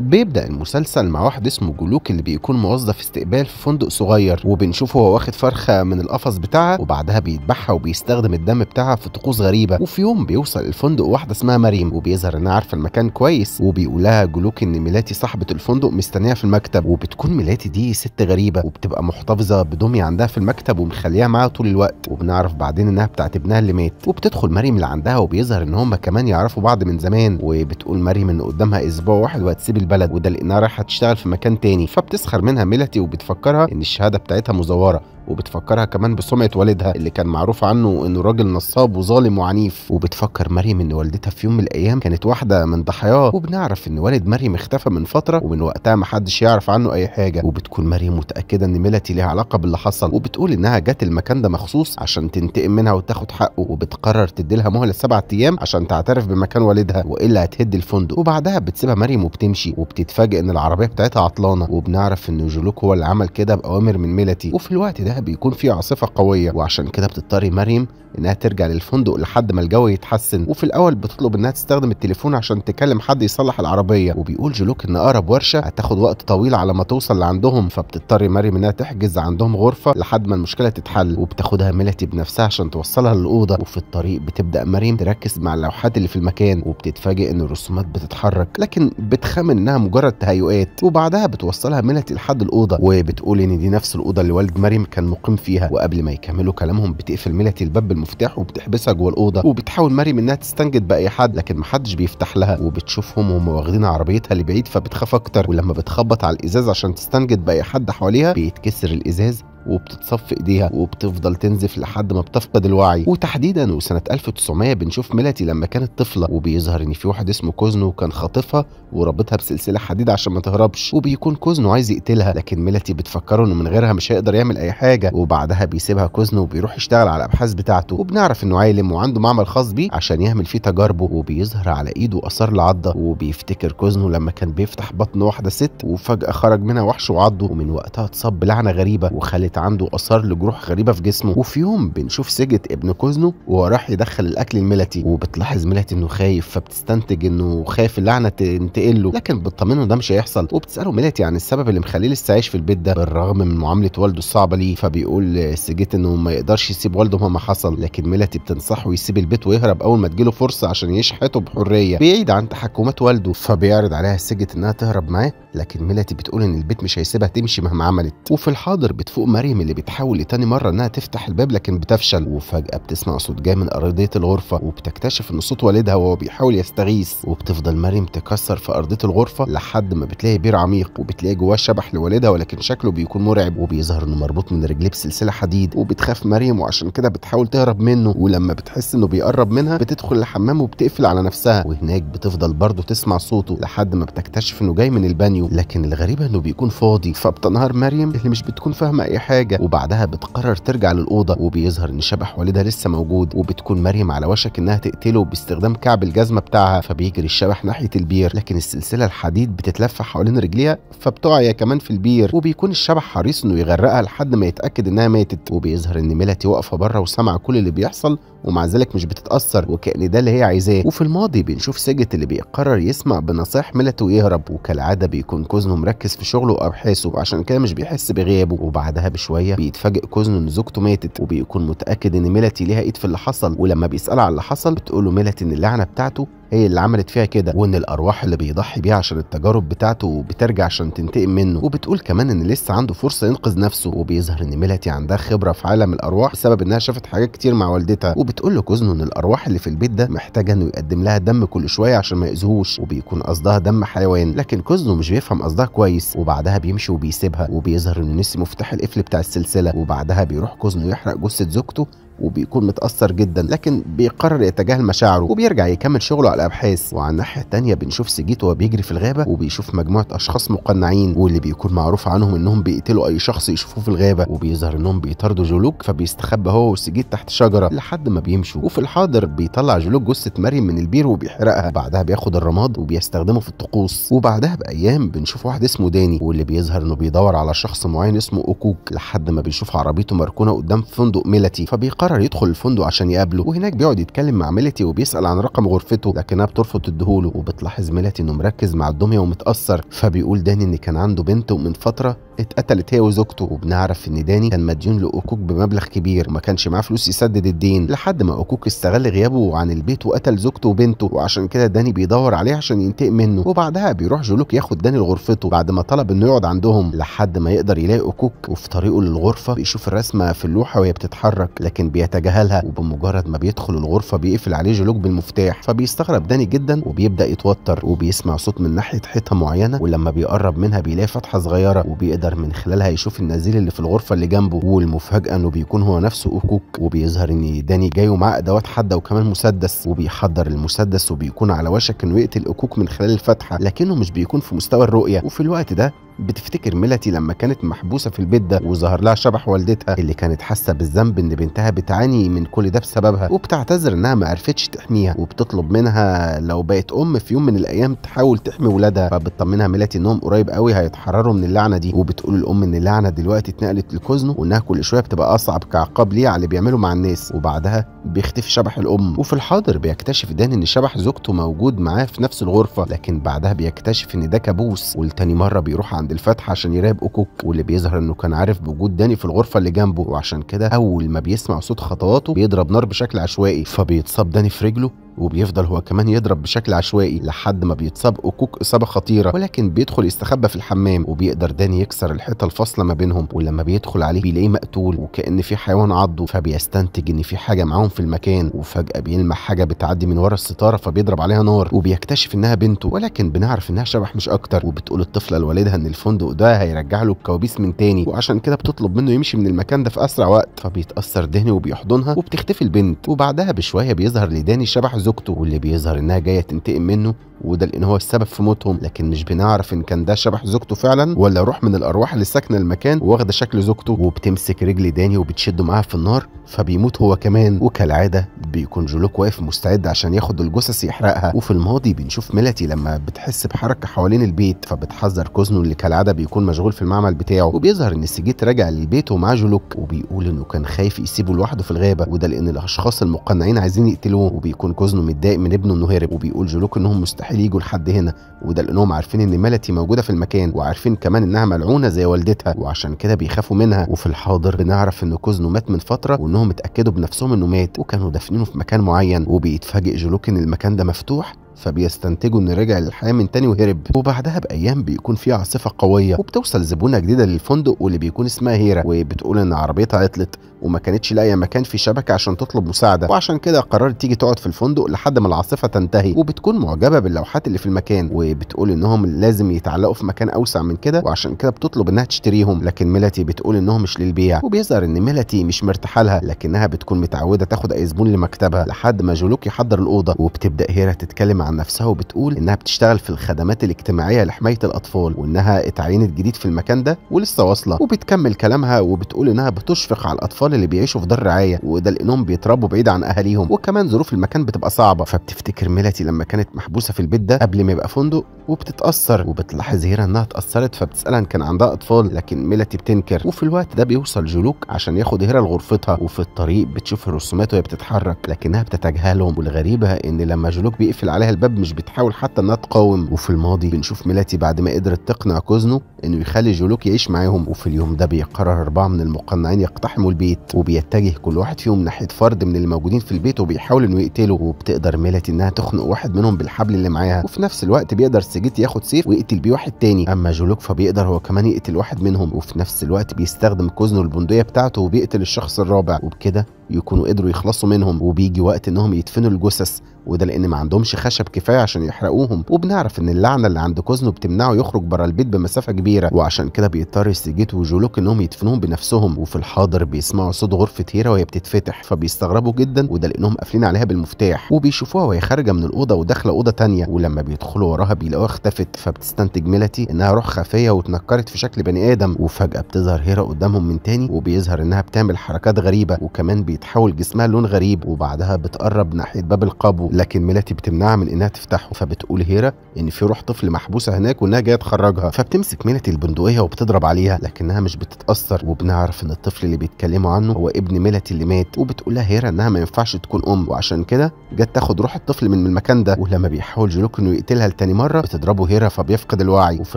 بيبدأ المسلسل مع واحد اسمه جلوك اللي بيكون موظف استقبال في فندق صغير وبنشوفه هو واخد فرخة من القفص بتاعها وبعدها بيذبحها وبيستخدم الدم بتاعها في طقوس غريبة وفي يوم بيوصل الفندق واحدة اسمها مريم وبيظهر انها عارفة المكان كويس وبيقولها جلوك ان ميلاتي صاحبة الفندق مستنيها في المكتب وبتكون ميلاتي دي ست غريبة وبتبقى محتفظة بدمية عندها في المكتب ومخليها معاها طول الوقت وبنعرف بعدين انها بتاعت ابنها اللي مات وبتدخل مريم اللي عندها وبيظهر ان هم كمان يعرفوا بعض من زمان وبتقول مريم ان قدامها اسبوع واحد وهتسيب البلد وده لانها رايحه تشتغل في مكان تاني فبتسخر منها ميلتي وبتفكرها ان الشهاده بتاعتها مزوره وبتفكرها كمان بسمعه والدها اللي كان معروف عنه انه راجل نصاب وظالم وعنيف وبتفكر مريم ان والدتها في يوم من الايام كانت واحده من ضحاياه وبنعرف ان والد مريم اختفى من فتره ومن وقتها ما حدش يعرف عنه اي حاجه وبتكون مريم متاكده ان ميلتي ليها علاقه باللي حصل وبتقول انها جت المكان ده مخصوص عشان تنتقم منها وتاخد حقه وبتقرر تدي لها مهله سبعة ايام عشان تعترف بمكان والدها والا هتهد الفندق وبعدها بتسيبها مريم وبتمشي وبتتفاجئ ان العربيه بتاعتها عطلانه وبنعرف ان جولوك هو اللي عمل كده باوامر من ميلتي وفي الوقت ده بيكون في عاصفه قويه وعشان كده بتضطري مريم انها ترجع للفندق لحد ما الجو يتحسن وفي الاول بتطلب انها تستخدم التليفون عشان تكلم حد يصلح العربيه وبيقول جلوك ان اقرب ورشه هتاخد وقت طويل على ما توصل لعندهم فبتضطر مريم انها تحجز عندهم غرفه لحد ما المشكله تتحل وبتاخدها ميلتي بنفسها عشان توصلها للاوضه وفي الطريق بتبدا مريم تركز مع اللوحات اللي في المكان وبتتفاجئ ان الرسومات بتتحرك لكن بتخمن انها مجرد تهيؤات وبعدها بتوصلها ميلتي لحد الاوضه وبتقول ان دي نفس الاوضه اللي والد مريم كان مقيم فيها وقبل ما يكملوا كلامهم بتقفل ميلتي الباب بالمفتاح وبتحبسها جوه الاوضه وبتحاول مريم انها تستنجد باي حد لكن محدش بيفتح لها وبتشوفهم وهم واخدين عربيتها لبعيد فبتخاف اكتر ولما بتخبط على الازاز عشان تستنجد باي حد حواليها بيتكسر الازاز وبتتصف ايديها وبتفضل تنزف لحد ما بتفقد الوعي وتحديدا وسنه 1900 بنشوف ميلاتي لما كانت طفله وبيظهر ان في واحد اسمه كوزنو كان خاطفها ورابطها بسلسله حديد عشان ما تهربش وبيكون كوزنو عايز يقتلها لكن ميلاتي بتفكره انه من غيرها مش هيقدر يعمل اي حاجه وبعدها بيسيبها كوزنو وبيروح يشتغل على الابحاث بتاعته وبنعرف انه عالم وعنده معمل خاص بيه عشان يعمل فيه تجاربه وبيظهر على ايده اثار العضه وبيفتكر كوزنو لما كان بيفتح بطن واحده ست وفجاه خرج منها وحش وعضه ومن وقتها اتصاب بلعنه غريبه وخلت كانت عنده اثار لجروح غريبه في جسمه وفي يوم بنشوف سجت ابن كوزنو وهو راح يدخل الاكل الملتي وبتلاحظ ملتي انه خايف فبتستنتج انه خايف اللعنه تنتقل له لكن بتطمنه ده مش هيحصل وبتساله ملتي عن السبب اللي مخليه لسه عايش في البيت ده بالرغم من معامله والده الصعبه ليه فبيقول سجت انه ما يقدرش يسيب والده مهما حصل لكن ملتي بتنصحه يسيب البيت ويهرب اول ما تجيله فرصه عشان يعيش حياته بحريه بعيد عن تحكمات والده فبيعرض عليها سجت انها تهرب معاه لكن ميلاتي بتقول ان البيت مش هيسيبها تمشي مهما عملت وفي الحاضر بتفوق مريم اللي بتحاول لتاني مره انها تفتح الباب لكن بتفشل وفجاه بتسمع صوت جاي من ارضيه الغرفه وبتكتشف ان صوت والدها وهو بيحاول يستغيث وبتفضل مريم تكسر في ارضيه الغرفه لحد ما بتلاقي بير عميق وبتلاقي جواه شبح لوالدها ولكن شكله بيكون مرعب وبيظهر انه مربوط من رجليه بسلسله حديد وبتخاف مريم وعشان كده بتحاول تهرب منه ولما بتحس انه بيقرب منها بتدخل الحمام وبتقفل على نفسها وهناك بتفضل برضه تسمع صوته لحد ما بتكتشف انه جاي من البانيو المنيو لكن الغريبه انه بيكون فاضي فبتنهار مريم اللي مش بتكون فاهمه اي حاجه وبعدها بتقرر ترجع للاوضه وبيظهر ان شبح والدها لسه موجود وبتكون مريم على وشك انها تقتله باستخدام كعب الجزمه بتاعها فبيجري الشبح ناحيه البير لكن السلسله الحديد بتتلف حوالين رجليها فبتقع كمان في البير وبيكون الشبح حريص انه يغرقها لحد ما يتاكد انها ماتت وبيظهر ان ميلاتي واقفه بره وسامعه كل اللي بيحصل ومع ذلك مش بتتاثر وكان ده اللي هي عايزاه وفي الماضي بنشوف سجت اللي بيقرر يسمع بنصائح ميلاتي ويهرب وكالعاده بيكون بيكون كوزنه مركز في شغله او حاسه عشان كده مش بيحس بغيابه وبعدها بشويه بيتفاجئ كوزنه ان زوجته ماتت وبيكون متاكد ان ميلاتي ليها ايد في اللي حصل ولما بيسالها على اللي حصل بتقول له ميلاتي ان اللعنه بتاعته هي اللي عملت فيها كده وان الارواح اللي بيضحي بيها عشان التجارب بتاعته بترجع عشان تنتقم منه وبتقول كمان ان لسه عنده فرصه ينقذ نفسه وبيظهر ان ميلاتي عندها خبره في عالم الارواح بسبب انها شافت حاجات كتير مع والدتها وبتقول كوزنه ان الارواح اللي في البيت ده محتاجه انه يقدم لها دم كل شويه عشان ما ياذوهوش وبيكون قصدها دم حيوان لكن كوزنه مش بيفهم قصدها كويس وبعدها بيمشي وبيسيبها وبيظهر انه نسي مفتاح القفل بتاع السلسله وبعدها بيروح كوزنه يحرق جثه زوجته وبيكون متأثر جدا لكن بيقرر يتجاهل مشاعره وبيرجع يكمل شغله على الأبحاث وعلى الناحية التانية بنشوف سجيت وهو بيجري في الغابة وبيشوف مجموعة أشخاص مقنعين واللي بيكون معروف عنهم إنهم بيقتلوا أي شخص يشوفوه في الغابة وبيظهر إنهم بيطاردوا جولوك فبيستخبى هو وسجيت تحت شجرة لحد ما بيمشوا وفي الحاضر بيطلع جولوك جثة مريم من البير وبيحرقها بعدها بياخد الرماد وبيستخدمه في الطقوس وبعدها بأيام بنشوف واحد اسمه داني واللي بيظهر إنه بيدور على شخص معين اسمه أوكوك لحد ما بيشوف عربيته مركونة قدام فندق ميلاتي فبيقرر قرر يدخل الفندق عشان يقابله وهناك بيقعد يتكلم مع ميلتي وبيسال عن رقم غرفته لكنها بترفض تديهوله وبتلاحظ ميلتي انه مركز مع الدميه ومتاثر فبيقول داني ان كان عنده بنت ومن فتره اتقتلت هي وزوجته وبنعرف ان داني كان مديون لاكوك بمبلغ كبير وما كانش معاه فلوس يسدد الدين لحد ما اكوك استغل غيابه عن البيت وقتل زوجته وبنته وعشان كده داني بيدور عليه عشان ينتقم منه وبعدها بيروح جولوك ياخد داني لغرفته بعد ما طلب انه يقعد عندهم لحد ما يقدر يلاقي اكوك وفي طريقه للغرفه بيشوف الرسمه في اللوحه وهي بتتحرك لكن بيتجاهلها وبمجرد ما بيدخل الغرفه بيقفل عليه جولوك بالمفتاح فبيستغرب داني جدا وبيبدا يتوتر وبيسمع صوت من ناحيه حيطه معينه ولما بيقرب منها بيلاقي فتحه صغيره وبيقدر يقدر من خلالها يشوف النزيل اللي في الغرفه اللي جنبه والمفاجاه انه بيكون هو نفسه اكوك وبيظهر ان داني جاي ومعاه ادوات حاده وكمان مسدس وبيحضر المسدس وبيكون على وشك انه يقتل اكوك من خلال الفتحه لكنه مش بيكون في مستوى الرؤيه وفي الوقت ده بتفتكر ميلتي لما كانت محبوسه في البيت ده وظهر لها شبح والدتها اللي كانت حاسه بالذنب ان بنتها بتعاني من كل ده بسببها وبتعتذر انها ما عرفتش تحميها وبتطلب منها لو بقت ام في يوم من الايام تحاول تحمي ولادها فبتطمنها ميلتي انهم قريب قوي هيتحرروا من اللعنه دي وبتقول الام ان اللعنه دلوقتي اتنقلت لكوزنه وانها كل شويه بتبقى اصعب كعقاب ليه على اللي بيعمله مع الناس وبعدها بيختفي شبح الام وفي الحاضر بيكتشف دان ان شبح زوجته موجود معاه في نفس الغرفه لكن بعدها بيكتشف ان ده كابوس ولتاني مره بيروح عند عند الفتح عشان يراقب أوكوك واللي بيظهر إنه كان عارف بوجود داني في الغرفة اللي جنبه وعشان كده أول ما بيسمع صوت خطواته بيضرب نار بشكل عشوائي فبيتصاب داني في رجله وبيفضل هو كمان يضرب بشكل عشوائي لحد ما بيتصاب أكوك إصابة خطيرة ولكن بيدخل يستخبى في الحمام وبيقدر داني يكسر الحيطة الفاصلة ما بينهم ولما بيدخل عليه بيلاقيه مقتول وكأن في حيوان عضه فبيستنتج إن في حاجة معاهم في المكان وفجأة بيلمح حاجة بتعدي من ورا الستارة فبيضرب عليها نار وبيكتشف إنها بنته ولكن بنعرف إنها شبح مش أكتر وبتقول الطفلة لوالدها إن الفندق ده هيرجع له الكوابيس من تاني وعشان كده بتطلب منه يمشي من المكان ده في أسرع وقت فبيتأثر دهني وبيحضنها وبتختفي البنت وبعدها بشوية بيظهر لداني شبح زوجته واللي بيظهر انها جايه تنتقم منه وده لان هو السبب في موتهم لكن مش بنعرف ان كان ده شبح زوجته فعلا ولا روح من الارواح اللي ساكنه المكان واخده شكل زوجته وبتمسك رجل داني وبتشده معاها في النار فبيموت هو كمان وكالعاده بيكون جولوك واقف مستعد عشان ياخد الجثث يحرقها وفي الماضي بنشوف ميلتي لما بتحس بحركه حوالين البيت فبتحذر كوزنو اللي كالعاده بيكون مشغول في المعمل بتاعه وبيظهر ان السجيت راجع للبيت ومعاه جولوك وبيقول انه كان خايف يسيبه لوحده في الغابه وده لان الاشخاص المقنعين عايزين يقتلوه وبيكون كوزنو حزنه متضايق من ابنه انه هرب وبيقول جلوك انهم مستحيل يجوا لحد هنا وده لانهم عارفين ان مالتي موجوده في المكان وعارفين كمان انها ملعونه زي والدتها وعشان كده بيخافوا منها وفي الحاضر بنعرف ان كوزنو مات من فتره وانهم اتاكدوا بنفسهم انه مات وكانوا دافنينه في مكان معين وبيتفاجئ جلوك ان المكان ده مفتوح فبيستنتجوا ان رجع للحياه من تاني وهرب وبعدها بايام بيكون في عاصفه قويه وبتوصل زبونه جديده للفندق واللي بيكون اسمها هيرا وبتقول ان عربيتها عطلت وما كانتش لاقيه مكان في شبكه عشان تطلب مساعده وعشان كده قررت تيجي تقعد في الفندق لحد ما العاصفه تنتهي وبتكون معجبه باللوحات اللي في المكان وبتقول انهم لازم يتعلقوا في مكان اوسع من كده وعشان كده بتطلب انها تشتريهم لكن ميلاتي بتقول انهم مش للبيع وبيظهر ان ميلاتي مش مرتاحه لها لكنها بتكون متعوده تاخد اي زبون لمكتبها لحد ما جولوك يحضر الاوضه وبتبدا هيرا تتكلم عن نفسها وبتقول انها بتشتغل في الخدمات الاجتماعيه لحمايه الاطفال وانها اتعينت جديد في المكان ده ولسه واصله وبتكمل كلامها وبتقول انها بتشفق على الاطفال اللي بيعيشوا في دار رعايه وده لانهم بيتربوا بعيد عن اهاليهم وكمان ظروف المكان بتبقى صعبه فبتفتكر ميلتي لما كانت محبوسه في البيت ده قبل ما يبقى فندق وبتتاثر وبتلاحظ هيرا انها اتاثرت فبتسالها ان كان عندها اطفال لكن ميلتي بتنكر وفي الوقت ده بيوصل جلوك عشان ياخد هيرا لغرفتها وفي الطريق بتشوف الرسومات وهي بتتحرك لكنها بتتجاهلهم والغريبه ان لما جلوك بيقفل عليها الشباب مش بتحاول حتى انها تقاوم وفي الماضي بنشوف ميلاتي بعد ما قدرت تقنع كوزنو انه يخلي جولوك يعيش معاهم وفي اليوم ده بيقرر اربعه من المقنعين يقتحموا البيت وبيتجه كل واحد فيهم ناحيه فرد من اللي موجودين في البيت وبيحاول انه يقتله وبتقدر ميلاتي انها تخنق واحد منهم بالحبل اللي معاها وفي نفس الوقت بيقدر سجيت ياخد سيف ويقتل بيه واحد تاني اما جولوك فبيقدر هو كمان يقتل واحد منهم وفي نفس الوقت بيستخدم كوزنو البندقيه بتاعته وبيقتل الشخص الرابع وبكده يكونوا قدروا يخلصوا منهم وبيجي وقت انهم يدفنوا الجثث وده لان ما عندهمش خشب كفايه عشان يحرقوهم وبنعرف ان اللعنه اللي عند كوزنو بتمنعه يخرج بره البيت بمسافه كبيره وعشان كده بيضطر سيجيت وجولوك انهم يدفنوهم بنفسهم وفي الحاضر بيسمعوا صوت غرفه هيرا وهي بتتفتح فبيستغربوا جدا وده لانهم قافلين عليها بالمفتاح وبيشوفوها وهي خارجه من الاوضه وداخله اوضه ثانيه ولما بيدخلوا وراها بيلاقوها اختفت فبتستنتج ميلاتي انها روح خفيه واتنكرت في شكل بني ادم وفجاه بتظهر هيرا قدامهم من تاني وبيظهر انها بتعمل حركات غريبه وكمان بي بيتحول جسمها لون غريب وبعدها بتقرب ناحيه باب القبو لكن ميلاتي بتمنعها من انها تفتحه فبتقول هيرا ان في روح طفل محبوسه هناك وانها جايه تخرجها فبتمسك ميلاتي البندقيه وبتضرب عليها لكنها مش بتتاثر وبنعرف ان الطفل اللي بيتكلموا عنه هو ابن ميلاتي اللي مات وبتقول لها هيرا انها ما ينفعش تكون ام وعشان كده جت تاخد روح الطفل من المكان ده ولما بيحاول جلوك انه يقتلها لتاني مره بتضربه هيرا فبيفقد الوعي وفي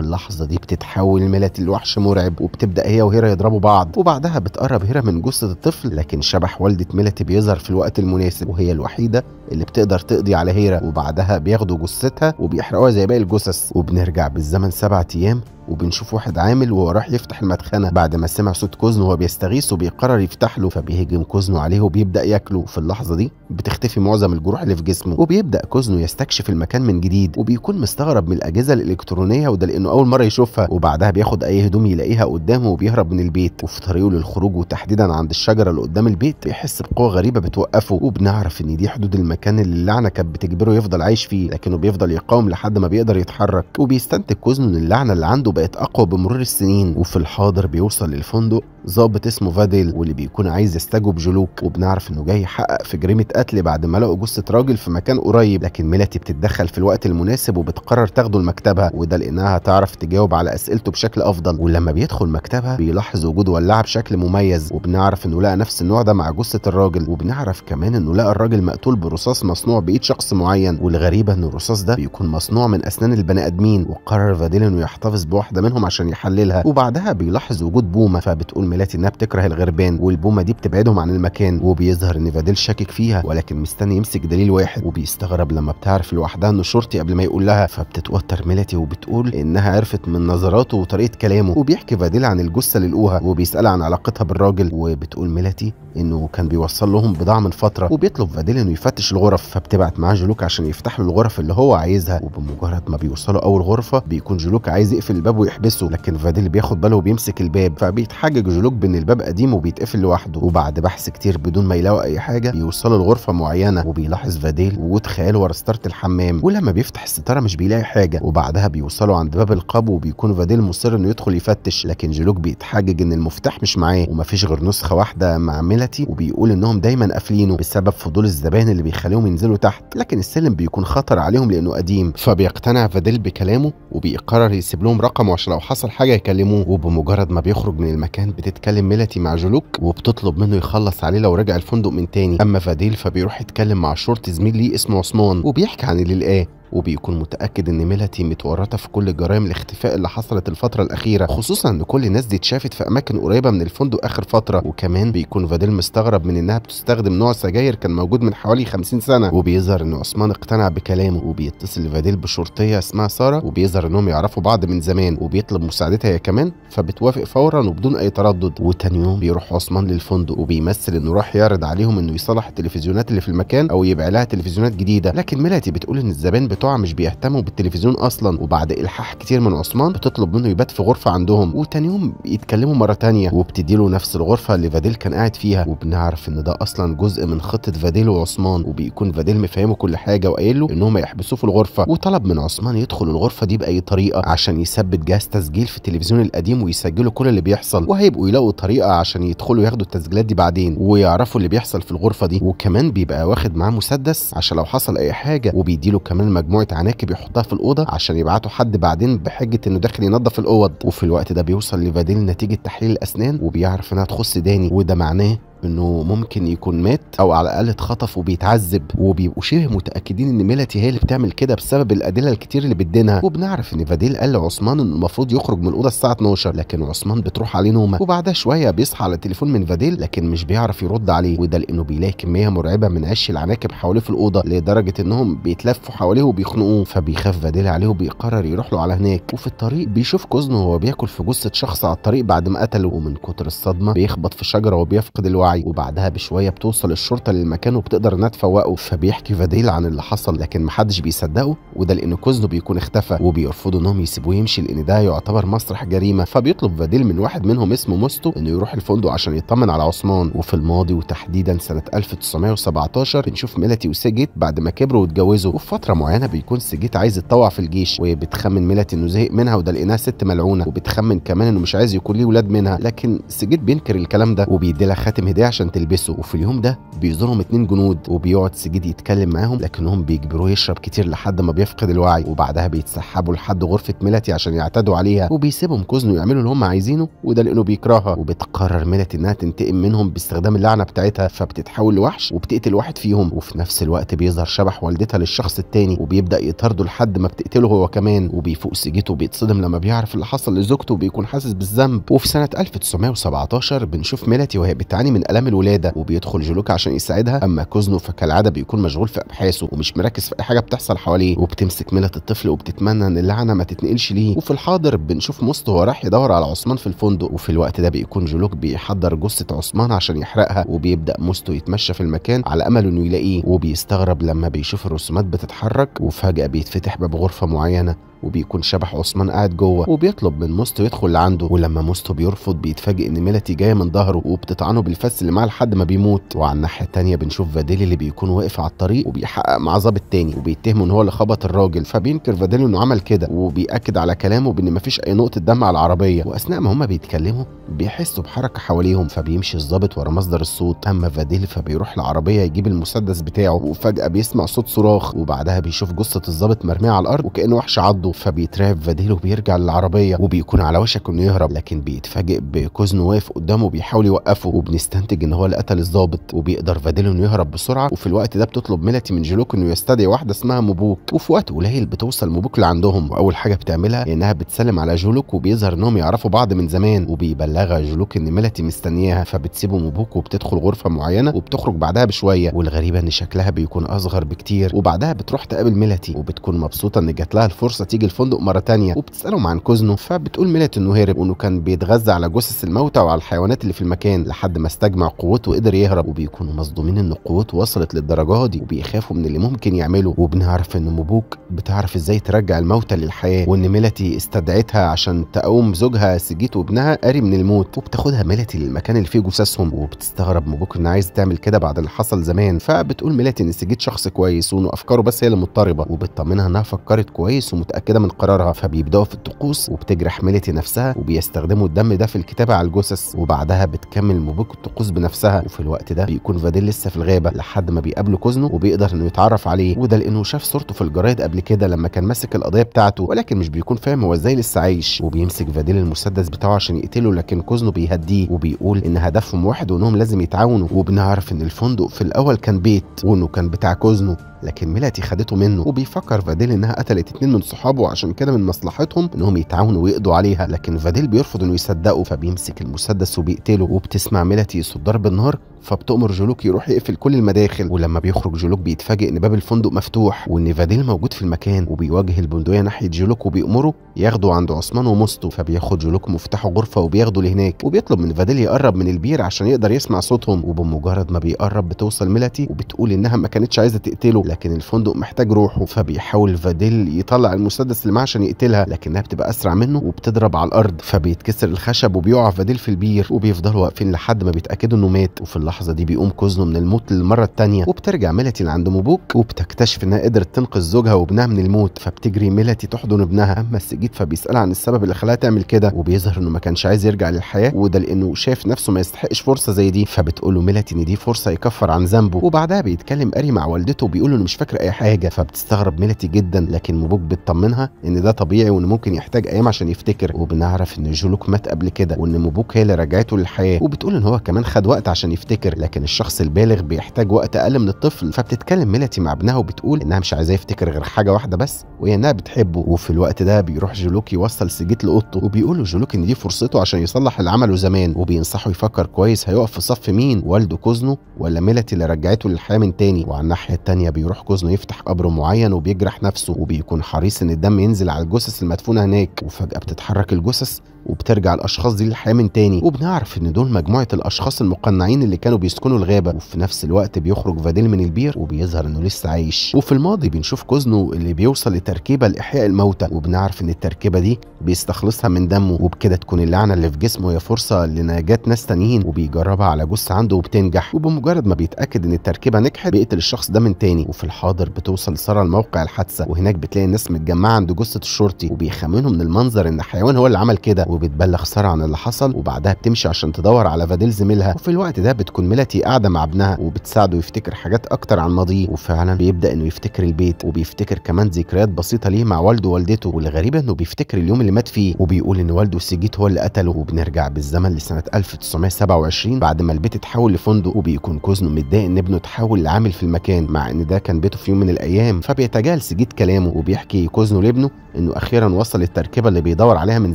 اللحظه دي بتتحول ميلاتي لوحش مرعب وبتبدا هي وهيرا يضربوا بعض وبعدها بتقرب هيرا من جثه الطفل لكن شبح والد والدة ميلتي بيظهر في الوقت المناسب وهي الوحيدة اللي بتقدر تقضي على هيرا وبعدها بياخدوا جثتها وبيحرقوها زي باقي الجثث وبنرجع بالزمن سبعة أيام وبنشوف واحد عامل وهو راح يفتح المدخنه بعد ما سمع صوت كوزن وهو بيستغيث وبيقرر يفتح له فبيهجم كوزن عليه وبيبدا ياكله في اللحظه دي بتختفي معظم الجروح اللي في جسمه وبيبدا كوزن يستكشف المكان من جديد وبيكون مستغرب من الاجهزه الالكترونيه وده لانه اول مره يشوفها وبعدها بياخد اي هدوم يلاقيها قدامه وبيهرب من البيت وفي طريقه للخروج وتحديدا عند الشجره اللي قدام البيت بيحس بقوه غريبه بتوقفه وبنعرف ان دي حدود المكان اللي اللعنه كانت بتجبره يفضل عايش فيه لكنه بيفضل يقاوم لحد ما بيقدر يتحرك وبيستنتج كوزن ان اللعنه اللي عنده بقت أقوى بمرور السنين وفي الحاضر بيوصل للفندق ظابط اسمه فاديل واللي بيكون عايز يستجوب جلوك وبنعرف انه جاي يحقق في جريمه قتل بعد ما لقوا جثه راجل في مكان قريب لكن ميلاتي بتتدخل في الوقت المناسب وبتقرر تاخده لمكتبها وده لانها هتعرف تجاوب على اسئلته بشكل افضل ولما بيدخل مكتبها بيلاحظ وجود ولاعه بشكل مميز وبنعرف انه لقى نفس النوع ده مع جثه الراجل وبنعرف كمان انه لقى الراجل مقتول برصاص مصنوع بايد شخص معين والغريبه ان الرصاص ده بيكون مصنوع من اسنان البني ادمين وقرر فاديل انه يحتفظ بواحده منهم عشان يحللها وبعدها بيلاحظ وجود بومه فبتقول الحاملات انها بتكره الغربان والبومه دي بتبعدهم عن المكان وبيظهر ان فاديل شاكك فيها ولكن مستني يمسك دليل واحد وبيستغرب لما بتعرف لوحدها انه شرطي قبل ما يقول لها فبتتوتر ميلاتي وبتقول انها عرفت من نظراته وطريقه كلامه وبيحكي فاديل عن الجثه اللي لقوها وبيسالها عن علاقتها بالراجل وبتقول ميلاتي انه كان بيوصل لهم بضاعه من فتره وبيطلب فاديل انه يفتش الغرف فبتبعت معاه جلوك عشان يفتح له الغرف اللي هو عايزها وبمجرد ما بيوصلوا اول غرفه بيكون جلوك عايز يقفل الباب ويحبسه لكن فاديل بياخد باله وبيمسك الباب فبيتحجج جلوك لوك بان الباب قديم وبيتقفل لوحده وبعد بحث كتير بدون ما يلاقوا اي حاجه بيوصلوا لغرفه معينه وبيلاحظ فاديل وجود خياله ورا ستاره الحمام ولما بيفتح الستاره مش بيلاقي حاجه وبعدها بيوصلوا عند باب القبو وبيكون فاديل مصر انه يدخل يفتش لكن جلوك بيتحجج ان المفتاح مش معاه ومفيش غير نسخه واحده مع ميلاتي وبيقول انهم دايما قافلينه بسبب فضول الزبائن اللي بيخليهم ينزلوا تحت لكن السلم بيكون خطر عليهم لانه قديم فبيقتنع فاديل بكلامه وبيقرر يسيب لهم رقمه عشان لو حصل حاجه يكلموه وبمجرد ما بيخرج من المكان بتت بتتكلم ميلاتي مع جلوك وبتطلب منه يخلص عليه لو رجع الفندق من تاني اما فاديل فبيروح يتكلم مع شورت زميل ليه اسمه عثمان وبيحكي عن اللي لقاه وبيكون متاكد ان ميلاتي متورطه في كل جرائم الاختفاء اللي حصلت الفتره الاخيره خصوصا ان كل الناس دي اتشافت في اماكن قريبه من الفندق اخر فتره وكمان بيكون فاديل مستغرب من انها بتستخدم نوع سجاير كان موجود من حوالي 50 سنه وبيظهر ان عثمان اقتنع بكلامه وبيتصل فاديل بشرطيه اسمها ساره وبيظهر انهم يعرفوا بعض من زمان وبيطلب مساعدتها هي كمان فبتوافق فورا وبدون اي تردد وتاني يوم بيروح عثمان للفندق وبيمثل انه راح يعرض عليهم انه يصلح التلفزيونات اللي في المكان او يبيع لها تلفزيونات جديده لكن ميلاتي بتقول ان الزبائن بتوعها مش بيهتموا بالتلفزيون اصلا وبعد الحاح كتير من عثمان بتطلب منه يبات في غرفه عندهم وتاني يوم يتكلموا مره تانية وبتدي له نفس الغرفه اللي فاديل كان قاعد فيها وبنعرف ان ده اصلا جزء من خطه فاديل وعثمان وبيكون فاديل مفهمه كل حاجه وقايل له انهم يحبسوه في الغرفه وطلب من عثمان يدخل الغرفه دي باي طريقه عشان يثبت جهاز تسجيل في التلفزيون القديم ويسجلوا كل اللي بيحصل وهيبقوا يلاقوا طريقه عشان يدخلوا ياخدوا التسجيلات دي بعدين ويعرفوا اللي بيحصل في الغرفه دي وكمان بيبقى واخد معاه مسدس عشان لو حصل اي حاجه وبيديله كمان مجموعه مجموعه عناكب يحطها في الاوضه عشان يبعتوا حد بعدين بحجه انه داخل ينظف الاوض وفي الوقت ده بيوصل لفاديل نتيجه تحليل الاسنان وبيعرف انها تخص داني وده معناه انه ممكن يكون مات او على الاقل اتخطف وبيتعذب وبيبقوا شبه متاكدين ان ميلتي هي اللي بتعمل كده بسبب الادله الكتير اللي بتدينها وبنعرف ان فاديل قال لعثمان انه المفروض يخرج من الاوضه الساعه 12 لكن عثمان بتروح عليه نومه وبعدها شويه بيصحى على تليفون من فاديل لكن مش بيعرف يرد عليه وده لانه بيلاقي كميه مرعبه من قش العناكب حواليه في الاوضه لدرجه انهم بيتلفوا حواليه وبيخنقوه فبيخاف فاديل عليه وبيقرر يروح له على هناك وفي الطريق بيشوف كوزنه وهو بياكل في جثه شخص على الطريق بعد ما قتله ومن كتر الصدمه بيخبط في شجره وبيفقد الوعي الوعي وبعدها بشويه بتوصل الشرطه للمكان وبتقدر انها تفوقه فبيحكي فاديل عن اللي حصل لكن محدش بيصدقه وده لان كوزنو بيكون اختفى وبيرفضوا انهم يسيبوه يمشي لان ده يعتبر مسرح جريمه فبيطلب فاديل من واحد منهم اسمه موستو انه يروح الفندق عشان يطمن على عثمان وفي الماضي وتحديدا سنه 1917 بنشوف ميلاتي وسجيت بعد ما كبروا واتجوزوا وفي فتره معينه بيكون سجيت عايز يتطوع في الجيش وبتخمن ميلاتي انه زهق منها وده لانها ست ملعونه وبتخمن كمان انه مش عايز يكون ليه ولاد منها لكن سجيت بينكر الكلام ده وبيدي لها خاتم هديه عشان تلبسه وفي اليوم ده بيزورهم اتنين جنود وبيقعد سجيد يتكلم معاهم لكنهم بيجبروه يشرب كتير لحد ما بيفقد الوعي وبعدها بيتسحبوا لحد غرفه ميلتي عشان يعتدوا عليها وبيسيبهم كوزنو يعملوا اللي هم عايزينه وده لانه بيكرهها وبتقرر ميلتي انها تنتقم منهم باستخدام اللعنه بتاعتها فبتتحول لوحش وبتقتل واحد فيهم وفي نفس الوقت بيظهر شبح والدتها للشخص التاني وبيبدا يطارده لحد ما بتقتله هو كمان وبيفوق سجيته وبيتصدم لما بيعرف اللي حصل لزوجته وبيكون حاسس بالذنب وفي سنه 1917 بنشوف ميلاتي وهي بتعاني من من الام الولاده وبيدخل جلوكا عشان يساعدها اما كوزنو فكالعاده بيكون مشغول في ابحاثه ومش مركز في اي حاجه بتحصل حواليه وبتمسك ملة الطفل وبتتمنى ان اللعنه ما تتنقلش ليه وفي الحاضر بنشوف موست هو راح يدور على عثمان في الفندق وفي الوقت ده بيكون جلوك بيحضر جثه عثمان عشان يحرقها وبيبدا موستو يتمشى في المكان على امل انه يلاقيه وبيستغرب لما بيشوف الرسومات بتتحرك وفجاه بيتفتح باب غرفه معينه وبيكون شبح عثمان قاعد جوه وبيطلب من موستو يدخل لعنده ولما موستو بيرفض بيتفاجئ ان ميلتي جايه من ظهره وبتطعنه بالفس اللي معاه لحد ما بيموت وعلى الناحيه الثانيه بنشوف فاديلي اللي بيكون واقف على الطريق وبيحقق مع ظابط تاني وبيتهمه ان هو اللي خبط الراجل فبينكر فاديلي انه عمل كده وبياكد على كلامه بان مفيش اي نقطه دم على العربيه واثناء ما هما بيتكلموا بيحسوا بحركه حواليهم فبيمشي الظابط ورا مصدر الصوت اما فاديلي فبيروح العربيه يجيب المسدس بتاعه وفجاه بيسمع صوت صراخ وبعدها بيشوف جثه الظابط مرميه على الارض وكانه وحش عضه فبيترعب فديله بيرجع للعربيه وبيكون على وشك انه يهرب لكن بيتفاجئ بكوزن واقف قدامه بيحاول يوقفه وبنستنتج ان هو اللي قتل الظابط وبيقدر فاديلو انه يهرب بسرعه وفي الوقت ده بتطلب ميلاتي من جلوك انه يستدعي واحده اسمها مبوك وفي وقت قليل بتوصل مبوك لعندهم واول حاجه بتعملها انها بتسلم على جلوك وبيظهر انهم يعرفوا بعض من زمان وبيبلغها جلوك ان ميلاتي مستنياها فبتسيبه مبوك وبتدخل غرفه معينه وبتخرج بعدها بشويه والغريبه ان شكلها بيكون اصغر بكتير وبعدها بتروح تقابل ميلاتي وبتكون مبسوطه ان جات لها الفرصه تيجي الفندق مره تانية وبتسالهم عن كوزنه فبتقول ميلاد انه هرب وانه كان بيتغذى على جثث الموتى وعلى الحيوانات اللي في المكان لحد ما استجمع قوته وقدر يهرب وبيكونوا مصدومين ان قوته وصلت للدرجه دي وبيخافوا من اللي ممكن يعمله وبنعرف ان مبوك بتعرف ازاي ترجع الموتى للحياه وان ميلتي استدعتها عشان تقوم زوجها سجيت وابنها قري من الموت وبتاخدها ميلتي للمكان اللي فيه جثثهم وبتستغرب مبوك انها عايزه تعمل كده بعد اللي حصل زمان فبتقول ميلتي ان سجيت شخص كويس وانه افكاره بس هي اللي مضطربه وبتطمنها انها فكرت كويس ومتاكده كده من قرارها فبيبداوا في الطقوس وبتجرح ميلتي نفسها وبيستخدموا الدم ده في الكتابه على الجثث وبعدها بتكمل مبوك الطقوس بنفسها وفي الوقت ده بيكون فاديل لسه في الغابه لحد ما بيقابله كوزنو وبيقدر انه يتعرف عليه وده لانه شاف صورته في الجرايد قبل كده لما كان ماسك القضيه بتاعته ولكن مش بيكون فاهم هو ازاي لسه عايش وبيمسك فاديل المسدس بتاعه عشان يقتله لكن كوزنو بيهديه وبيقول ان هدفهم واحد وانهم لازم يتعاونوا وبنعرف ان الفندق في الاول كان بيت وانه كان بتاع كوزنو لكن ميلاتي خدته منه وبيفكر فاديل انها قتلت اتنين من صحابه عشان كده من مصلحتهم انهم يتعاونوا ويقضوا عليها لكن فاديل بيرفض انه يصدقه فبيمسك المسدس وبيقتله وبتسمع ميلاتي صوت ضرب النار فبتؤمر جولوك يروح يقفل كل المداخل ولما بيخرج جولوك بيتفاجئ ان باب الفندق مفتوح وان فاديل موجود في المكان وبيواجه البندقيه ناحيه جولوك وبيأمره ياخده عند عثمان ومستو فبياخد جولوك مفتاح غرفه وبياخده لهناك وبيطلب من فاديل يقرب من البير عشان يقدر يسمع صوتهم وبمجرد ما بيقرب بتوصل ميلاتي وبتقول انها ما كانتش عايزه تقتله لكن الفندق محتاج روحه فبيحاول فاديل يطلع المسدس اللي معاه عشان يقتلها لكنها بتبقى اسرع منه وبتضرب على الارض فبيتكسر الخشب وبيقع فاديل في البير وبيفضلوا واقفين لحد ما بيتاكدوا انه مات وفي اللحظه اللحظه دي بيقوم كوزنو من الموت للمره الثانيه وبترجع ميلاتي لعند مبوك وبتكتشف انها قدرت تنقذ زوجها وابنها من الموت فبتجري ميلاتي تحضن ابنها اما السجيد فبيسال عن السبب اللي خلاها تعمل كده وبيظهر انه ما كانش عايز يرجع للحياه وده لانه شاف نفسه ما يستحقش فرصه زي دي فبتقول له ميلاتي ان دي فرصه يكفر عن ذنبه وبعدها بيتكلم اري مع والدته وبيقول له مش فاكر اي حاجه فبتستغرب ميلاتي جدا لكن مبوك بتطمنها ان ده طبيعي وان ممكن يحتاج ايام عشان يفتكر وبنعرف ان جولوك مات قبل كده وان مبوك هي اللي رجعته للحياه وبتقول ان هو كمان خد وقت عشان يفتكر يفتكر لكن الشخص البالغ بيحتاج وقت اقل من الطفل فبتتكلم ميلتي مع ابنها وبتقول انها مش عايزاه يفتكر غير حاجه واحده بس وهي انها بتحبه وفي الوقت ده بيروح جولوك يوصل سجيت لاوضته وبيقول جلوك ان دي فرصته عشان يصلح اللي عمله زمان وبينصحه يفكر كويس هيقف في صف مين والده كوزنو ولا ميلتي اللي رجعته للحياه من تاني وعلى الناحيه التانيه بيروح كوزنو يفتح قبر معين وبيجرح نفسه وبيكون حريص ان الدم ينزل على الجثث المدفونه هناك وفجاه بتتحرك الجثث وبترجع الاشخاص دي للحياه من تاني وبنعرف ان دول مجموعه الاشخاص المقنعين اللي كانوا بيسكنوا الغابه وفي نفس الوقت بيخرج فاديل من البير وبيظهر انه لسه عايش وفي الماضي بنشوف كوزنو اللي بيوصل لتركيبه لاحياء الموتى وبنعرف ان التركيبه دي بيستخلصها من دمه وبكده تكون اللعنه اللي في جسمه هي فرصه لنجاه ناس تانيين وبيجربها على جثه عنده وبتنجح وبمجرد ما بيتاكد ان التركيبه نجحت بيقتل الشخص ده من تاني وفي الحاضر بتوصل ساره لموقع الحادثه وهناك بتلاقي الناس متجمعه عند جثه الشرطي وبيخمنوا من المنظر ان حيوان هو اللي عمل كده وبتبلغ ساره عن اللي حصل وبعدها بتمشي عشان تدور على فاديل زميلها وفي الوقت ده بتكون ميلاتي قاعده مع ابنها وبتساعده يفتكر حاجات اكتر عن ماضيه وفعلا بيبدا انه يفتكر البيت وبيفتكر كمان ذكريات بسيطه ليه مع والده ووالدته والغريب انه بيفتكر اليوم اللي مات فيه وبيقول ان والده سجيت هو اللي قتله وبنرجع بالزمن لسنه 1927 بعد ما البيت اتحول لفندق وبيكون كوزنه متضايق ان ابنه اتحول لعامل في المكان مع ان ده كان بيته في يوم من الايام فبيتجاهل سجيت كلامه وبيحكي كوزنه لابنه انه اخيرا وصل التركيبه اللي بيدور عليها من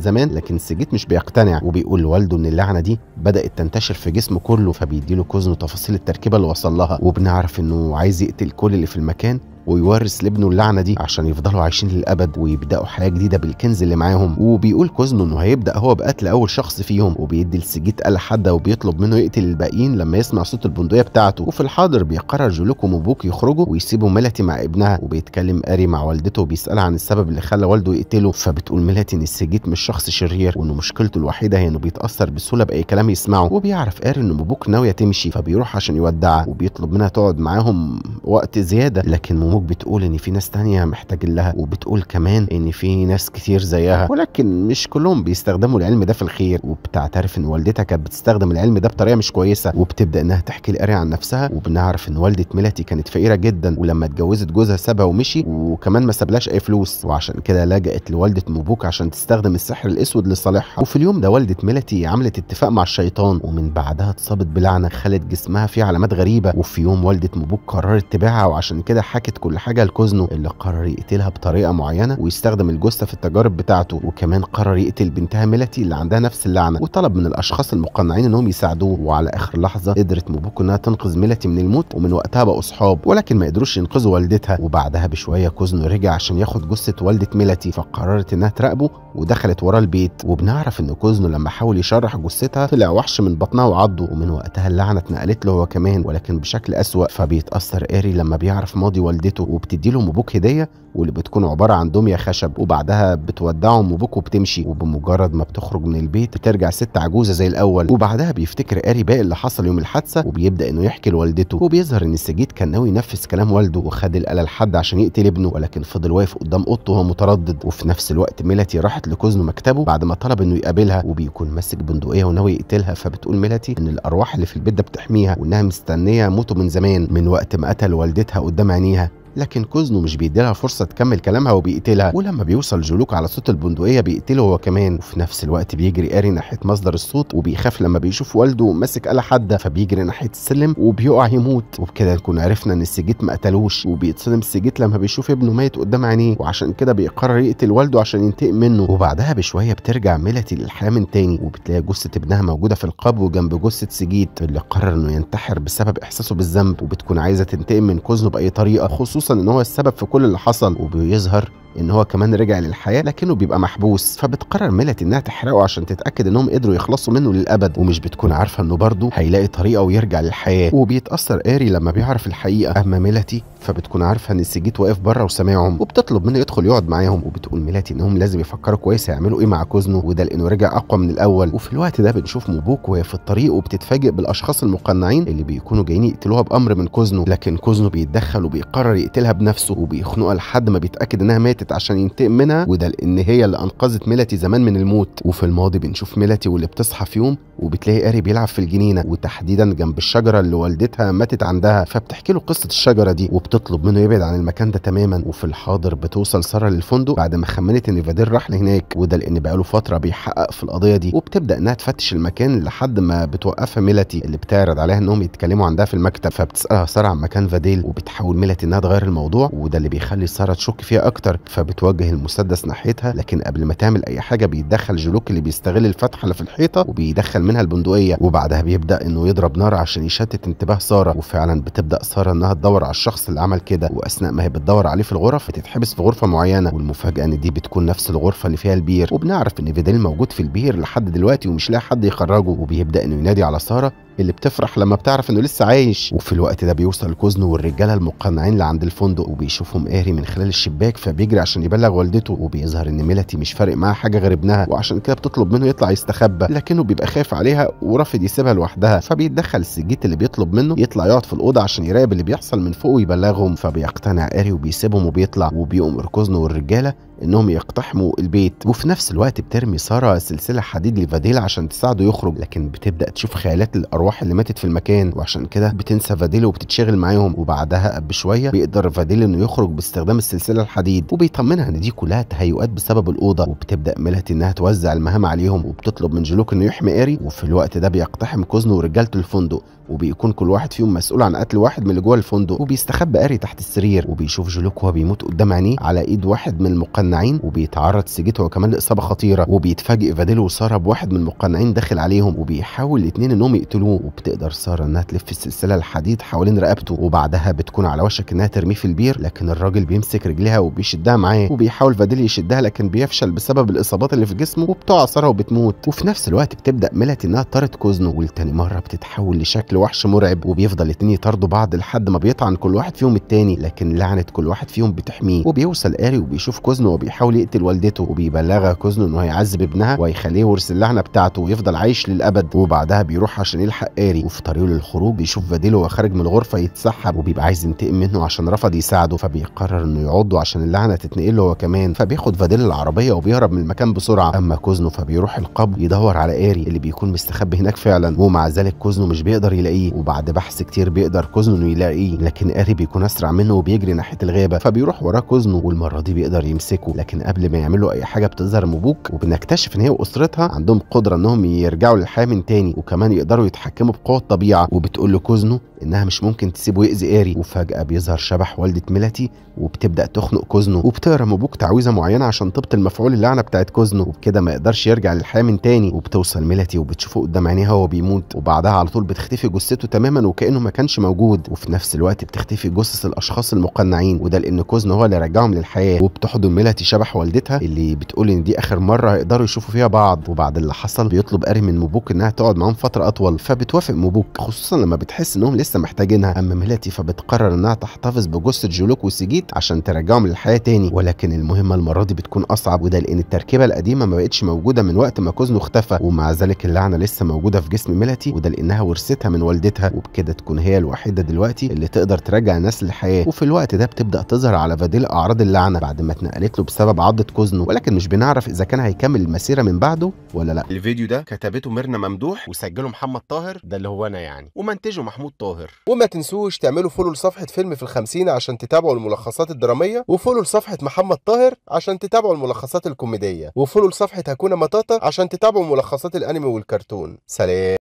زمان لكن جيت مش بيقتنع وبيقول لوالده ان اللعنه دي بدات تنتشر في جسمه كله فبيديله كوزن تفاصيل التركيبه اللي وصل لها وبنعرف انه عايز يقتل كل اللي في المكان ويورث لابنه اللعنه دي عشان يفضلوا عايشين للابد ويبداوا حياه جديده بالكنز اللي معاهم وبيقول كوزنو انه هيبدا هو بقتل اول شخص فيهم وبيدي السجيت آلة حادة وبيطلب منه يقتل الباقيين لما يسمع صوت البندقيه بتاعته وفي الحاضر بيقرر جولوكو ومبوك يخرجوا ويسيبوا ميلاتي مع ابنها وبيتكلم اري مع والدته وبيسالها عن السبب اللي خلى والده يقتله فبتقول ميلاتي ان السجيت مش شخص شرير وانه مشكلته الوحيده هي انه بيتاثر بسهوله باي كلام يسمعه وبيعرف اري ان مبوك ناويه تمشي فبيروح عشان يودعها وبيطلب منها تقعد معاهم وقت زياده لكن امك بتقول ان في ناس تانية محتاجين لها وبتقول كمان ان في ناس كتير زيها ولكن مش كلهم بيستخدموا العلم ده في الخير وبتعترف ان والدتها كانت بتستخدم العلم ده بطريقه مش كويسه وبتبدا انها تحكي لقاري عن نفسها وبنعرف ان والده ميلاتي كانت فقيره جدا ولما اتجوزت جوزها سابها ومشي وكمان ما سابلاش اي فلوس وعشان كده لجأت لوالده مبوك عشان تستخدم السحر الاسود لصالحها وفي اليوم ده والده ميلاتي عملت اتفاق مع الشيطان ومن بعدها اتصابت بلعنه خلت جسمها فيه علامات غريبه وفي يوم والده مبوك قررت تبيعها وعشان كده حكت كل حاجه لكوزنو اللي قرر يقتلها بطريقه معينه ويستخدم الجثه في التجارب بتاعته وكمان قرر يقتل بنتها ميلاتي اللي عندها نفس اللعنه وطلب من الاشخاص المقنعين انهم يساعدوه وعلى اخر لحظه قدرت موبوكو انها تنقذ ميلاتي من الموت ومن وقتها بقوا اصحاب ولكن ما قدروش ينقذوا والدتها وبعدها بشويه كوزنو رجع عشان ياخد جثه والده ميلاتي فقررت انها تراقبه ودخلت وراه البيت وبنعرف ان كوزنو لما حاول يشرح جثتها طلع وحش من بطنها وعضه ومن وقتها اللعنه اتنقلت له هو كمان ولكن بشكل اسوء فبيتاثر ايري لما بيعرف ماضي والدته والدته وبتدي له ابوك هديه واللي بتكون عباره عن دميه خشب وبعدها بتودعهم ابوك وبتمشي وبمجرد ما بتخرج من البيت بترجع ست عجوزه زي الاول وبعدها بيفتكر اري باقي اللي حصل يوم الحادثه وبيبدا انه يحكي لوالدته وبيظهر ان السجيد كان ناوي ينفذ كلام والده وخد الاله لحد عشان يقتل ابنه ولكن فضل واقف قدام اوضته وهو متردد وفي نفس الوقت ميلاتي راحت لكوزنه مكتبه بعد ما طلب انه يقابلها وبيكون ماسك بندقيه وناوي يقتلها فبتقول ميلاتي ان الارواح اللي في البيت ده بتحميها وانها مستنيه موته من زمان من وقت ما قتل والدتها قدام عينيها لكن كوزنو مش بيديلها فرصه تكمل كلامها وبيقتلها ولما بيوصل جلوك على صوت البندقيه بيقتله هو كمان وفي نفس الوقت بيجري اري ناحيه مصدر الصوت وبيخاف لما بيشوف والده ماسك آلة حاده فبيجري ناحيه السلم وبيقع يموت وبكده نكون عرفنا ان السجيت ما قتلوش وبيتصدم السجيت لما بيشوف ابنه ميت قدام عينيه وعشان كده بيقرر يقتل والده عشان ينتقم منه وبعدها بشويه بترجع ميلتي للحياه من تاني وبتلاقي جثه ابنها موجوده في القبو جنب جثه سجيت اللي قرر انه ينتحر بسبب احساسه بالذنب وبتكون عايزه تنتقم من كوزنو باي طريقه خصوصا خصوصا ان هو السبب في كل اللي حصل وبيظهر ان هو كمان رجع للحياه لكنه بيبقى محبوس فبتقرر ميلت انها تحرقه عشان تتاكد انهم قدروا يخلصوا منه للابد ومش بتكون عارفه انه برضه هيلاقي طريقه ويرجع للحياه وبيتاثر اري لما بيعرف الحقيقه اما ميلتي فبتكون عارفه ان السجيت واقف بره وسامعهم وبتطلب منه يدخل يقعد معاهم وبتقول ميلاتي انهم لازم يفكروا كويس هيعملوا ايه مع كوزنو وده لانه رجع اقوى من الاول وفي الوقت ده بنشوف موبوك وهي في الطريق وبتتفاجئ بالاشخاص المقنعين اللي بيكونوا جايين يقتلوها بامر من كوزنو لكن كوزنو بيتدخل وبيقرر يقتلها بنفسه وبيخنقها لحد ما بيتاكد انها ماتت ماتت عشان ينتقم منها وده لان هي اللي انقذت ميلتي زمان من الموت وفي الماضي بنشوف ميلتي واللي بتصحى في يوم وبتلاقي قاري بيلعب في الجنينه وتحديدا جنب الشجره اللي والدتها ماتت عندها فبتحكي له قصه الشجره دي وبتطلب منه يبعد عن المكان ده تماما وفي الحاضر بتوصل ساره للفندق بعد ما خمنت ان فادير راح لهناك وده لان بقاله فتره بيحقق في القضيه دي وبتبدا انها تفتش المكان لحد ما بتوقفها ميلتي اللي بتعرض عليها انهم يتكلموا عندها في المكتب فبتسالها ساره عن مكان فاديل وبتحاول ميلتي انها تغير الموضوع وده اللي بيخلي ساره تشك فيها اكتر فبتوجه المسدس ناحيتها لكن قبل ما تعمل اي حاجه بيتدخل جلوك اللي بيستغل الفتحه اللي في الحيطه وبيدخل منها البندقيه وبعدها بيبدا انه يضرب نار عشان يشتت انتباه ساره وفعلا بتبدا ساره انها تدور على الشخص اللي عمل كده واثناء ما هي بتدور عليه في الغرف بتتحبس في غرفه معينه والمفاجاه ان دي بتكون نفس الغرفه اللي فيها البير وبنعرف ان فيديل موجود في البير لحد دلوقتي ومش لاقي حد يخرجه وبيبدا انه ينادي على ساره اللي بتفرح لما بتعرف انه لسه عايش وفي الوقت ده بيوصل كوزنو والرجاله المقنعين اللي عند الفندق وبيشوفهم قاري من خلال الشباك فبيجري عشان يبلغ والدته وبيظهر ان ميلتي مش فارق معاها حاجه غير ابنها وعشان كده بتطلب منه يطلع يستخبى لكنه بيبقى خايف عليها ورافض يسيبها لوحدها فبيتدخل سجيت اللي بيطلب منه يطلع يقعد في الاوضه عشان يراقب اللي بيحصل من فوق ويبلغهم فبيقتنع اري وبيسيبهم وبيطلع وبيقوم اركوزنو والرجاله انهم يقتحموا البيت وفي نفس الوقت بترمي ساره سلسله حديد لفاديل عشان تساعده يخرج لكن بتبدا تشوف خيالات الارواح اللي ماتت في المكان وعشان كده بتنسى فاديل وبتتشغل معاهم وبعدها بشويه بيقدر فاديل انه يخرج باستخدام السلسله الحديد وبيطمنها ان دي كلها تهيؤات بسبب الاوضه وبتبدا ملهت انها توزع المهام عليهم وبتطلب من جلوك انه يحمي اري وفي الوقت ده بيقتحم كوزنو ورجالته الفندق وبيكون كل واحد فيهم مسؤول عن قتل واحد من اللي جوه الفندق وبيستخبى اري تحت السرير وبيشوف جلوك وهو بيموت قدام عينيه على ايد واحد من المقنعين المقنعين وبيتعرض سجيت هو كمان لاصابه خطيره وبيتفاجئ فاديل وساره بواحد من المقنعين داخل عليهم وبيحاول الاثنين انهم يقتلوه وبتقدر ساره انها تلف السلسله الحديد حوالين رقبته وبعدها بتكون على وشك انها ترميه في البير لكن الراجل بيمسك رجلها وبيشدها معاه وبيحاول فاديل يشدها لكن بيفشل بسبب الاصابات اللي في جسمه وبتقع ساره وبتموت وفي نفس الوقت بتبدا ميلاتي انها طارد كوزنه ولتاني مره بتتحول لشكل وحش مرعب وبيفضل الاثنين يطاردوا بعض لحد ما بيطعن كل واحد فيهم التاني لكن لعنه كل واحد فيهم بتحميه وبيوصل اري وبيشوف كوزنو وبيحاول يقتل والدته وبيبلغها كوزنو انه هيعذب ابنها وهيخليه ورث اللعنه بتاعته ويفضل عايش للابد وبعدها بيروح عشان يلحق اري وفي طريقه للخروج بيشوف فاديل وهو خارج من الغرفه يتسحب وبيبقى عايز ينتقم منه عشان رفض يساعده فبيقرر انه يعضه عشان اللعنه تتنقل له هو كمان فبياخد فاديل العربيه وبيهرب من المكان بسرعه اما كوزنو فبيروح القبر يدور على اري اللي بيكون مستخبي هناك فعلا ومع ذلك كوزنو مش بيقدر يلاقيه وبعد بحث كتير بيقدر كوزنو انه يلاقيه لكن اري بيكون اسرع منه وبيجري ناحيه الغابه فبيروح وراه كوزنو والمره دي بيقدر يمسكه يسلكوا لكن قبل ما يعملوا اي حاجه بتظهر ام وبنكتشف ان هي واسرتها عندهم قدره انهم يرجعوا للحياه من تاني وكمان يقدروا يتحكموا بقوه الطبيعه وبتقول لكوزنو انها مش ممكن تسيبه يأذي اري وفجأة بيظهر شبح والدة ميلاتي وبتبدأ تخنق كوزنه وبتقرا مبوك تعويذة معينة عشان تبطل مفعول اللعنة بتاعت كوزنه وبكده ما يقدرش يرجع للحياة من تاني وبتوصل ميلاتي وبتشوفه قدام عينيها وهو بيموت وبعدها على طول بتختفي جثته تماما وكأنه ما كانش موجود وفي نفس الوقت بتختفي جثث الاشخاص المقنعين وده لان كوزنه هو اللي رجعهم للحياة وبتحضن ميلاتي شبح والدتها اللي بتقول ان دي اخر مرة هيقدروا يشوفوا فيها بعض وبعد اللي حصل بيطلب اري من مبوك انها تقعد معاهم فترة اطول فبتوافق مبوك خصوصا لما بتحس انهم لسه لسه محتاجينها اما ميلاتي فبتقرر انها تحتفظ بجثه جولوك وسجيت عشان ترجعهم للحياه تاني ولكن المهمه المره دي بتكون اصعب وده لان التركيبه القديمه ما بقتش موجوده من وقت ما كوزنو اختفى ومع ذلك اللعنه لسه موجوده في جسم ميلاتي وده لانها ورثتها من والدتها وبكده تكون هي الوحيده دلوقتي اللي تقدر ترجع الناس للحياه وفي الوقت ده بتبدا تظهر على فاديل اعراض اللعنه بعد ما اتنقلت له بسبب عضه كوزنو ولكن مش بنعرف اذا كان هيكمل المسيره من بعده ولا لا الفيديو ده كتبته ميرنا ممدوح وسجله محمد طاهر ده اللي هو انا يعني ومنتجه محمود طاهر الظاهر وما تنسوش تعملوا فولو لصفحه فيلم في الخمسين عشان تتابعوا الملخصات الدراميه وفولو لصفحه محمد طاهر عشان تتابعوا الملخصات الكوميديه وفولو لصفحه هكونا مطاطا عشان تتابعوا ملخصات الانمي والكرتون سلام